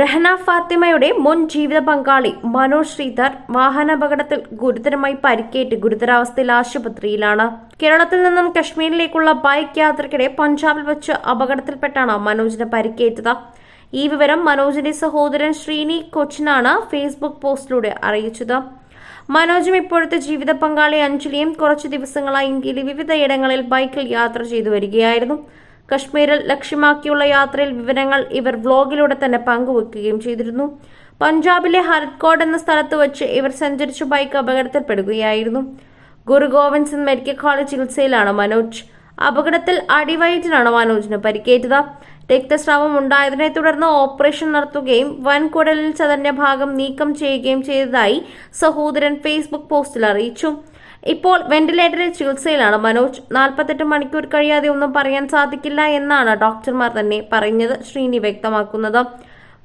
രഹന ഫാത്തിമയുടെ മുൻ ജീവിത പങ്കാളി മനോജ് ശ്രീധർ വാഹനാപകടത്തിൽ ഗുരുതരമായി പരിക്കേറ്റ് ഗുരുതരാവസ്ഥയിൽ ആശുപത്രിയിലാണ് കേരളത്തിൽ നിന്നും കശ്മീരിലേക്കുള്ള ബൈക്ക് യാത്രക്കിടെ പഞ്ചാബിൽ വെച്ച് അപകടത്തിൽപ്പെട്ടാണ് മനോജിന് പരിക്കേറ്റത് ഈ വിവരം മനോജിന്റെ സഹോദരൻ ശ്രീനി കൊച്ചിനാണ് ഫേസ്ബുക്ക് പോസ്റ്റിലൂടെ അറിയിച്ചത് മനോജും ഇപ്പോഴത്തെ ജീവിത പങ്കാളി അഞ്ജലിയും കുറച്ചു ദിവസങ്ങളായി ഇന്ത്യയിലെ വിവിധയിടങ്ങളിൽ ബൈക്കിൽ യാത്ര ചെയ്തു വരികയായിരുന്നു കശ്മീരിൽ ലക്ഷ്യമാക്കിയുള്ള യാത്രയിൽ വിവരങ്ങൾ ഇവർ വ്ലോഗിലൂടെ തന്നെ പങ്കുവെക്കുകയും ചെയ്തിരുന്നു പഞ്ചാബിലെ ഹരത്കോട് എന്ന സ്ഥലത്ത് വച്ച് ഇവർ സഞ്ചരിച്ച ബൈക്ക് അപകടത്തിൽപ്പെടുകയായിരുന്നു ഗുരു ഗോവിന്ദ് സിംഗ് മെഡിക്കൽ കോളേജ് ചികിത്സയിലാണ് മനോജ് അപകടത്തിൽ അടിവയറ്റിനാണ് മനോജിന് പരിക്കേറ്റത് രക്തസ്രാവം ഉണ്ടായതിനെ തുടർന്ന് ഓപ്പറേഷൻ നടത്തുകയും വൻകുടലിൽ ചതഞ്ഞ ഭാഗം നീക്കം ചെയ്യുകയും ചെയ്തതായി സഹോദരൻ ഫേസ്ബുക്ക് പോസ്റ്റിൽ അറിയിച്ചു ഇപ്പോൾ വെന്റിലേറ്ററിൽ ചികിത്സയിലാണ് മനോജ് നാൽപ്പത്തെട്ട് മണിക്കൂർ കഴിയാതെ ഒന്നും പറയാൻ സാധിക്കില്ല എന്നാണ് ഡോക്ടർമാർ തന്നെ പറഞ്ഞത് ശ്രീനി വ്യക്തമാക്കുന്നത്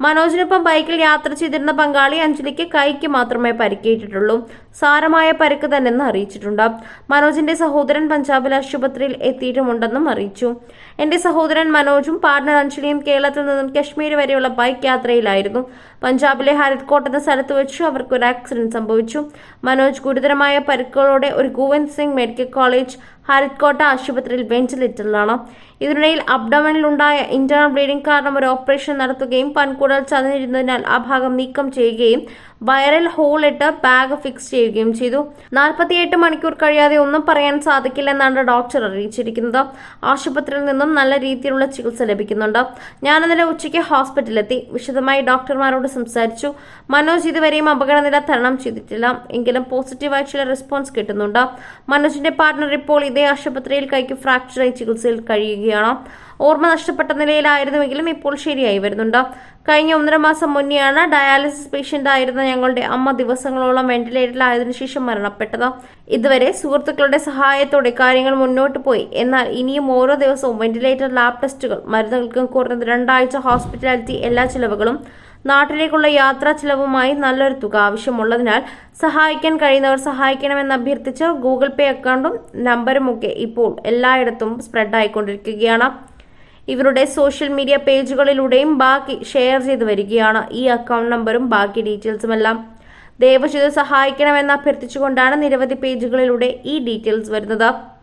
മനോജിനൊപ്പം ബൈക്കിൽ യാത്ര ചെയ്തിരുന്ന പങ്കാളി അഞ്ജലിക്ക് കൈക്ക് മാത്രമേ പരിക്കേറ്റിട്ടുള്ളൂ സാരമായ പരിക്ക് തന്നെന്ന് അറിയിച്ചിട്ടുണ്ട് മനോജിന്റെ സഹോദരൻ പഞ്ചാബിൽ ആശുപത്രിയിൽ എത്തിയിട്ടുമുണ്ടെന്നും അറിയിച്ചു എന്റെ സഹോദരൻ മനോജും പാർട്ണർ അഞ്ജലിയും കേരളത്തിൽ നിന്നും കശ്മീർ വരെയുള്ള ബൈക്ക് യാത്രയിലായിരുന്നു പഞ്ചാബിലെ ഹരിത്കോട്ട് എന്ന സ്ഥലത്ത് വെച്ച് അവർക്ക് ഒരു ആക്സിഡന്റ് സംഭവിച്ചു മനോജ് ഗുരുതരമായ പരിക്കുകളോടെ ഒരു ഗോവിന്ദ് സിംഗ് മെഡിക്കൽ കോളേജ് ഹരിത്കോട്ട ആശുപത്രിയിൽ വെന്റിലേറ്ററിലാണ് ഇതിനിടയിൽ അബ്ഡമനിലുണ്ടായ ഇന്റർണൽ ബ്ലീഡിംഗ് കാരണം ഒരു ഓപ്പറേഷൻ നടത്തുകയും പൻകൂടൽ ചതഞ്ഞിരുന്നതിനാൽ ആ ഭാഗം നീക്കം ചെയ്യുകയും വൈറൽ ഹോൾ ഇട്ട് ബാഗ് ഫിക്സ് ചെയ്യുകയും ചെയ്തു നാൽപ്പത്തിയെട്ട് മണിക്കൂർ കഴിയാതെ ഒന്നും പറയാൻ സാധിക്കില്ലെന്നാണ് ഡോക്ടർ അറിയിച്ചിരിക്കുന്നത് ആശുപത്രിയിൽ നിന്നും നല്ല രീതിയിലുള്ള ചികിത്സ ലഭിക്കുന്നുണ്ട് ഞാൻ ഇന്നലെ ഉച്ചയ്ക്ക് ഹോസ്പിറ്റലിലെത്തി വിശദമായി ഡോക്ടർമാരോട് സംസാരിച്ചു മനോജ് ഇതുവരെയും അപകടനില തരണം ചെയ്തിട്ടില്ല എങ്കിലും പോസിറ്റീവായി ചില റെസ്പോൺസ് കിട്ടുന്നുണ്ട് മനോജിന്റെ പാർട്ട്ണർ ഇപ്പോൾ ഇതേ ആശുപത്രിയിൽ കൈക്ക് ഫ്രാക്ചറായി ചികിത്സയിൽ കഴിയുകയാണ് ഓർമ്മ നഷ്ടപ്പെട്ട നിലയിലായിരുന്നുവെങ്കിലും ഇപ്പോൾ ശരിയായി വരുന്നുണ്ട് കഴിഞ്ഞ ഒന്നര മാസം മുന്നെയാണ് ഡയാലിസിസ് പേഷ്യന്റ് ആയിരുന്ന ഞങ്ങളുടെ അമ്മ ദിവസങ്ങളോളം വെന്റിലേറ്ററിലായതിനു ശേഷം മരണപ്പെട്ടത് ഇതുവരെ സുഹൃത്തുക്കളുടെ സഹായത്തോടെ കാര്യങ്ങൾ മുന്നോട്ട് പോയി എന്നാൽ ഇനിയും ഓരോ ദിവസവും വെന്റിലേറ്റർ ലാബ് ടെസ്റ്റുകൾ മരുന്നുകൾക്കും കുറഞ്ഞത് രണ്ടാഴ്ച ഹോസ്പിറ്റാലിറ്റി എല്ലാ ചിലവുകളും നാട്ടിലേക്കുള്ള യാത്രാ ചിലവുമായി നല്ലൊരു തുക ആവശ്യമുള്ളതിനാൽ സഹായിക്കാൻ കഴിയുന്നവർ സഹായിക്കണമെന്ന് അഭ്യർത്ഥിച്ച് ഗൂഗിൾ പേ അക്കൗണ്ടും നമ്പറും ഒക്കെ ഇപ്പോൾ എല്ലായിടത്തും സ്പ്രെഡ് ആയിക്കൊണ്ടിരിക്കുകയാണ് ഇവരുടെ സോഷ്യൽ മീഡിയ പേജുകളിലൂടെയും ബാക്കി ഷെയർ ചെയ്തു വരികയാണ് ഈ അക്കൗണ്ട് നമ്പറും ബാക്കി ഡീറ്റെയിൽസും എല്ലാം ദയവചെയ്ത് സഹായിക്കണമെന്ന് അഭ്യർത്ഥിച്ചുകൊണ്ടാണ് നിരവധി പേജുകളിലൂടെ ഈ ഡീറ്റെയിൽസ് വരുന്നത്